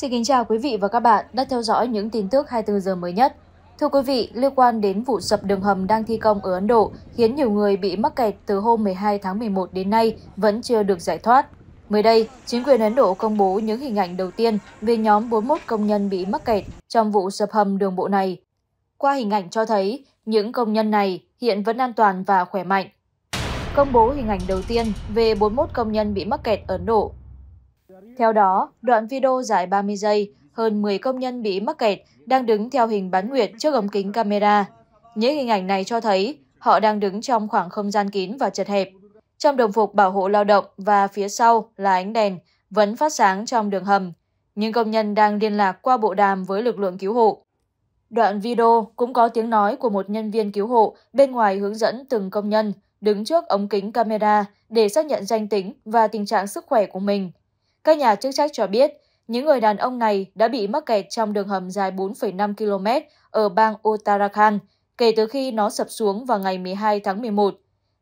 Xin kính chào quý vị và các bạn đã theo dõi những tin tức 24 giờ mới nhất. Thưa quý vị, liên quan đến vụ sập đường hầm đang thi công ở Ấn Độ khiến nhiều người bị mắc kẹt từ hôm 12 tháng 11 đến nay vẫn chưa được giải thoát. Mới đây, chính quyền Ấn Độ công bố những hình ảnh đầu tiên về nhóm 41 công nhân bị mắc kẹt trong vụ sập hầm đường bộ này. Qua hình ảnh cho thấy, những công nhân này hiện vẫn an toàn và khỏe mạnh. Công bố hình ảnh đầu tiên về 41 công nhân bị mắc kẹt ở Ấn Độ theo đó, đoạn video dài 30 giây, hơn 10 công nhân bị mắc kẹt đang đứng theo hình bán nguyệt trước ống kính camera. Những hình ảnh này cho thấy họ đang đứng trong khoảng không gian kín và chật hẹp. Trong đồng phục bảo hộ lao động và phía sau là ánh đèn vẫn phát sáng trong đường hầm. Những công nhân đang liên lạc qua bộ đàm với lực lượng cứu hộ. Đoạn video cũng có tiếng nói của một nhân viên cứu hộ bên ngoài hướng dẫn từng công nhân đứng trước ống kính camera để xác nhận danh tính và tình trạng sức khỏe của mình các nhà chức trách cho biết, những người đàn ông này đã bị mắc kẹt trong đường hầm dài 4,5 km ở bang Uttarakhand kể từ khi nó sập xuống vào ngày 12 tháng 11.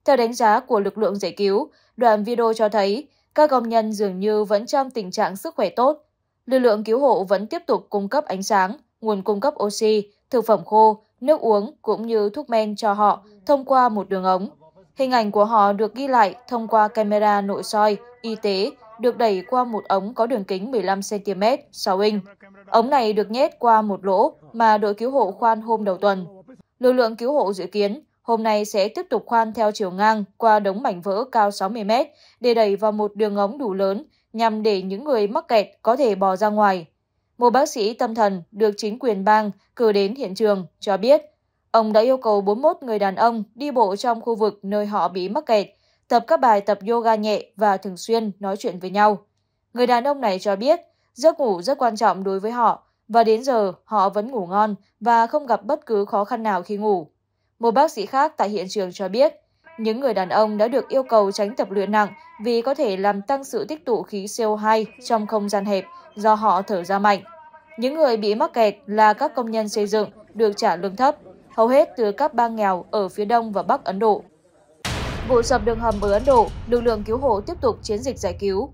Theo đánh giá của lực lượng giải cứu, đoạn video cho thấy các công nhân dường như vẫn trong tình trạng sức khỏe tốt. Lực lượng cứu hộ vẫn tiếp tục cung cấp ánh sáng, nguồn cung cấp oxy, thực phẩm khô, nước uống cũng như thuốc men cho họ thông qua một đường ống. Hình ảnh của họ được ghi lại thông qua camera nội soi, y tế được đẩy qua một ống có đường kính 15cm, 6 inch. Ống này được nhét qua một lỗ mà đội cứu hộ khoan hôm đầu tuần. Lực lượng cứu hộ dự kiến hôm nay sẽ tiếp tục khoan theo chiều ngang qua đống mảnh vỡ cao 60m để đẩy vào một đường ống đủ lớn nhằm để những người mắc kẹt có thể bò ra ngoài. Một bác sĩ tâm thần được chính quyền bang cử đến hiện trường cho biết, ông đã yêu cầu 41 người đàn ông đi bộ trong khu vực nơi họ bị mắc kẹt tập các bài tập yoga nhẹ và thường xuyên nói chuyện với nhau. Người đàn ông này cho biết giấc ngủ rất quan trọng đối với họ và đến giờ họ vẫn ngủ ngon và không gặp bất cứ khó khăn nào khi ngủ. Một bác sĩ khác tại hiện trường cho biết những người đàn ông đã được yêu cầu tránh tập luyện nặng vì có thể làm tăng sự tích tụ khí CO2 trong không gian hẹp do họ thở ra mạnh. Những người bị mắc kẹt là các công nhân xây dựng được trả lương thấp, hầu hết từ các bang nghèo ở phía đông và bắc Ấn Độ Vụ sập đường hầm ở Ấn Độ, lực lượng cứu hộ tiếp tục chiến dịch giải cứu.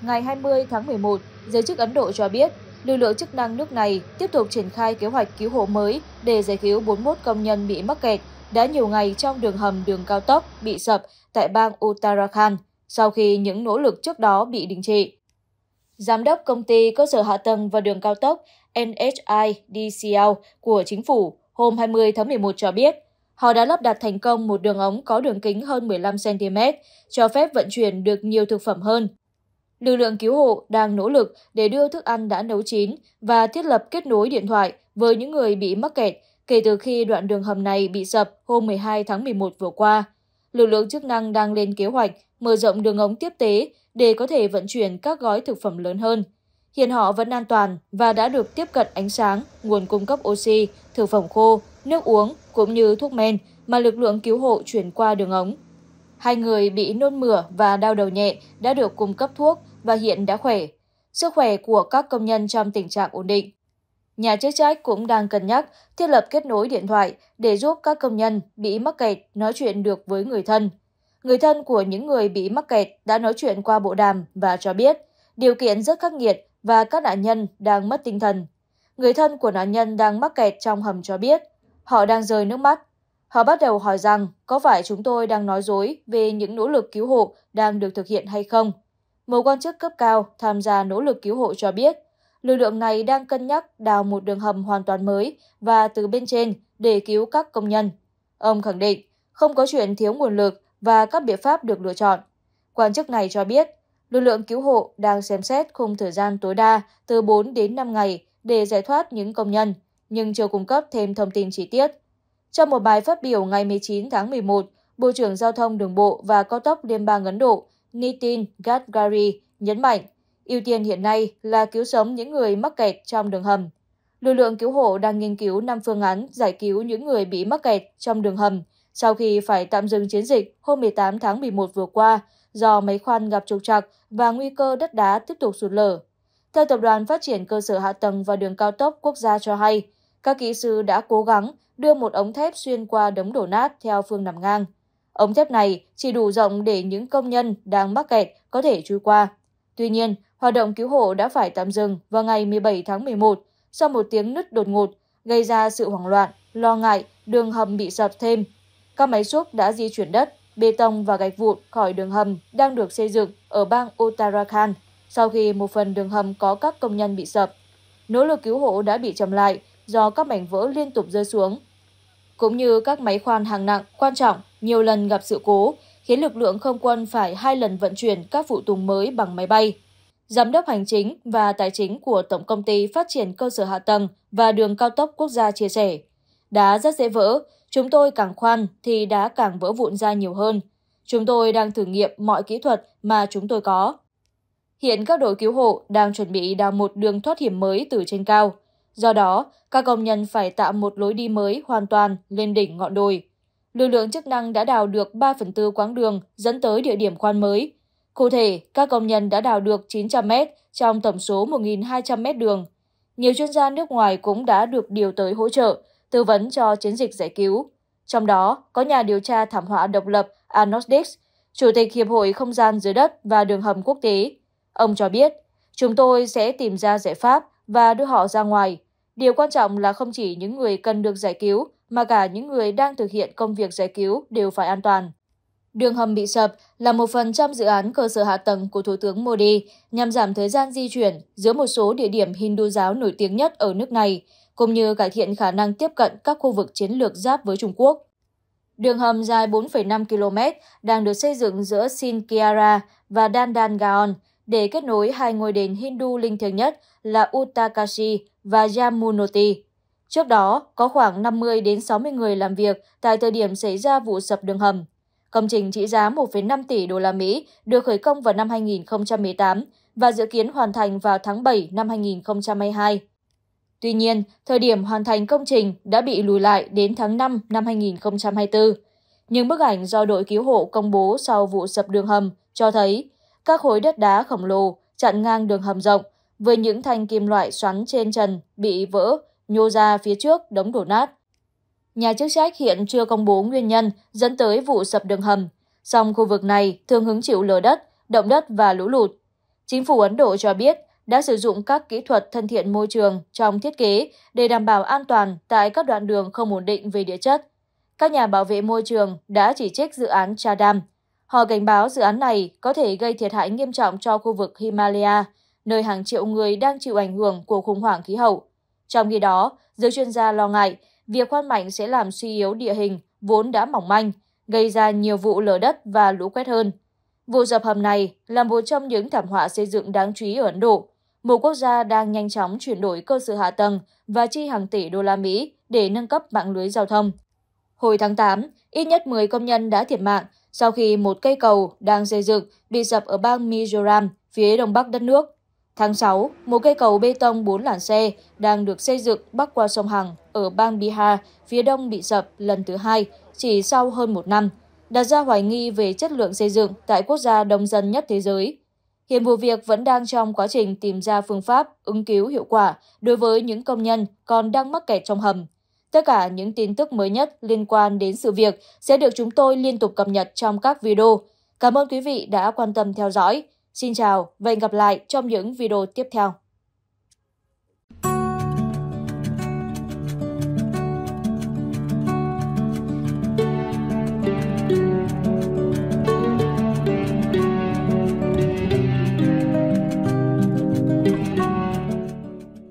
Ngày 20 tháng 11, giới chức Ấn Độ cho biết lực lượng chức năng nước này tiếp tục triển khai kế hoạch cứu hộ mới để giải cứu 41 công nhân bị mắc kẹt đã nhiều ngày trong đường hầm đường cao tốc bị sập tại bang Uttarakhand sau khi những nỗ lực trước đó bị đình trệ. Giám đốc công ty cơ sở hạ tầng và đường cao tốc NHIDCL của chính phủ hôm 20 tháng 11 cho biết, Họ đã lắp đặt thành công một đường ống có đường kính hơn 15cm, cho phép vận chuyển được nhiều thực phẩm hơn. Lực lượng cứu hộ đang nỗ lực để đưa thức ăn đã nấu chín và thiết lập kết nối điện thoại với những người bị mắc kẹt kể từ khi đoạn đường hầm này bị sập hôm 12 tháng 11 vừa qua. Lực lượng chức năng đang lên kế hoạch mở rộng đường ống tiếp tế để có thể vận chuyển các gói thực phẩm lớn hơn. Hiện họ vẫn an toàn và đã được tiếp cận ánh sáng, nguồn cung cấp oxy, thực phẩm khô nước uống cũng như thuốc men mà lực lượng cứu hộ chuyển qua đường ống. Hai người bị nôn mửa và đau đầu nhẹ đã được cung cấp thuốc và hiện đã khỏe. Sức khỏe của các công nhân trong tình trạng ổn định. Nhà chức trách cũng đang cân nhắc thiết lập kết nối điện thoại để giúp các công nhân bị mắc kẹt nói chuyện được với người thân. Người thân của những người bị mắc kẹt đã nói chuyện qua bộ đàm và cho biết điều kiện rất khắc nghiệt và các nạn nhân đang mất tinh thần. Người thân của nạn nhân đang mắc kẹt trong hầm cho biết Họ đang rơi nước mắt. Họ bắt đầu hỏi rằng có phải chúng tôi đang nói dối về những nỗ lực cứu hộ đang được thực hiện hay không. Một quan chức cấp cao tham gia nỗ lực cứu hộ cho biết, lực lượng này đang cân nhắc đào một đường hầm hoàn toàn mới và từ bên trên để cứu các công nhân. Ông khẳng định không có chuyện thiếu nguồn lực và các biện pháp được lựa chọn. Quan chức này cho biết, lực lượng cứu hộ đang xem xét khung thời gian tối đa từ 4 đến 5 ngày để giải thoát những công nhân nhưng chưa cung cấp thêm thông tin chi tiết. Trong một bài phát biểu ngày 19 tháng 11, Bộ trưởng Giao thông Đường bộ và Cao tốc Liên bang Ấn Độ Nitin Gadkari nhấn mạnh, ưu tiên hiện nay là cứu sống những người mắc kẹt trong đường hầm. Lực lượng cứu hộ đang nghiên cứu năm phương án giải cứu những người bị mắc kẹt trong đường hầm sau khi phải tạm dừng chiến dịch hôm 18 tháng 11 vừa qua do máy khoan gặp trục trặc và nguy cơ đất đá tiếp tục sụt lở. Theo Tập đoàn Phát triển Cơ sở Hạ tầng và Đường Cao tốc Quốc gia cho hay, các kỹ sư đã cố gắng đưa một ống thép xuyên qua đống đổ nát theo phương nằm ngang. Ống thép này chỉ đủ rộng để những công nhân đang mắc kẹt có thể chui qua. Tuy nhiên, hoạt động cứu hộ đã phải tạm dừng vào ngày 17 tháng 11 sau một tiếng nứt đột ngột gây ra sự hoảng loạn, lo ngại đường hầm bị sập thêm. Các máy xúc đã di chuyển đất, bê tông và gạch vụn khỏi đường hầm đang được xây dựng ở bang Uttarakhand sau khi một phần đường hầm có các công nhân bị sập. Nỗ lực cứu hộ đã bị chậm lại do các mảnh vỡ liên tục rơi xuống. Cũng như các máy khoan hàng nặng quan trọng nhiều lần gặp sự cố, khiến lực lượng không quân phải hai lần vận chuyển các phụ tùng mới bằng máy bay. Giám đốc hành chính và tài chính của Tổng Công ty Phát triển Cơ sở Hạ tầng và Đường Cao tốc Quốc gia chia sẻ, đá rất dễ vỡ, chúng tôi càng khoan thì đá càng vỡ vụn ra nhiều hơn. Chúng tôi đang thử nghiệm mọi kỹ thuật mà chúng tôi có. Hiện các đội cứu hộ đang chuẩn bị đào một đường thoát hiểm mới từ trên cao. Do đó, các công nhân phải tạo một lối đi mới hoàn toàn lên đỉnh ngọn đồi. Lực lượng chức năng đã đào được 3 phần tư quãng đường dẫn tới địa điểm khoan mới. Cụ thể, các công nhân đã đào được 900 mét trong tổng số 1.200 mét đường. Nhiều chuyên gia nước ngoài cũng đã được điều tới hỗ trợ, tư vấn cho chiến dịch giải cứu. Trong đó, có nhà điều tra thảm họa độc lập Anosdix, Chủ tịch Hiệp hội Không gian dưới đất và Đường hầm quốc tế, Ông cho biết, chúng tôi sẽ tìm ra giải pháp và đưa họ ra ngoài. Điều quan trọng là không chỉ những người cần được giải cứu, mà cả những người đang thực hiện công việc giải cứu đều phải an toàn. Đường hầm bị sập là một phần trong dự án cơ sở hạ tầng của Thủ tướng Modi nhằm giảm thời gian di chuyển giữa một số địa điểm Hindu giáo nổi tiếng nhất ở nước này, cũng như cải thiện khả năng tiếp cận các khu vực chiến lược giáp với Trung Quốc. Đường hầm dài 4,5 km đang được xây dựng giữa Sinkiara và Dandangaon, để kết nối hai ngôi đền Hindu linh thiêng nhất là Uttakashi và Yamunoti. Trước đó, có khoảng 50 đến 60 người làm việc tại thời điểm xảy ra vụ sập đường hầm. Công trình trị giá 1,5 tỷ đô la Mỹ được khởi công vào năm 2018 và dự kiến hoàn thành vào tháng 7 năm 2022. Tuy nhiên, thời điểm hoàn thành công trình đã bị lùi lại đến tháng 5 năm 2024. Những bức ảnh do đội cứu hộ công bố sau vụ sập đường hầm cho thấy các khối đất đá khổng lồ chặn ngang đường hầm rộng với những thanh kim loại xoắn trên trần bị vỡ, nhô ra phía trước đống đổ nát. Nhà chức trách hiện chưa công bố nguyên nhân dẫn tới vụ sập đường hầm, song khu vực này thường hứng chịu lở đất, động đất và lũ lụt. Chính phủ Ấn Độ cho biết đã sử dụng các kỹ thuật thân thiện môi trường trong thiết kế để đảm bảo an toàn tại các đoạn đường không ổn định về địa chất. Các nhà bảo vệ môi trường đã chỉ trích dự án Chadam Họ cảnh báo dự án này có thể gây thiệt hại nghiêm trọng cho khu vực Himalaya, nơi hàng triệu người đang chịu ảnh hưởng của khủng hoảng khí hậu. Trong khi đó, giới chuyên gia lo ngại việc khoan mạnh sẽ làm suy yếu địa hình vốn đã mỏng manh, gây ra nhiều vụ lở đất và lũ quét hơn. Vụ dập hầm này là một trong những thảm họa xây dựng đáng chú ý ở Ấn Độ, một quốc gia đang nhanh chóng chuyển đổi cơ sở hạ tầng và chi hàng tỷ đô la Mỹ để nâng cấp mạng lưới giao thông. Hồi tháng 8, ít nhất 10 công nhân đã thiệt mạng sau khi một cây cầu đang xây dựng bị sập ở bang Mizoram, phía đông bắc đất nước. Tháng 6, một cây cầu bê tông 4 làn xe đang được xây dựng bắc qua sông Hằng ở bang Bihar, phía đông bị sập lần thứ hai chỉ sau hơn một năm, đặt ra hoài nghi về chất lượng xây dựng tại quốc gia đông dân nhất thế giới. Hiện vụ việc vẫn đang trong quá trình tìm ra phương pháp ứng cứu hiệu quả đối với những công nhân còn đang mắc kẹt trong hầm, Tất cả những tin tức mới nhất liên quan đến sự việc sẽ được chúng tôi liên tục cập nhật trong các video. Cảm ơn quý vị đã quan tâm theo dõi. Xin chào và hẹn gặp lại trong những video tiếp theo.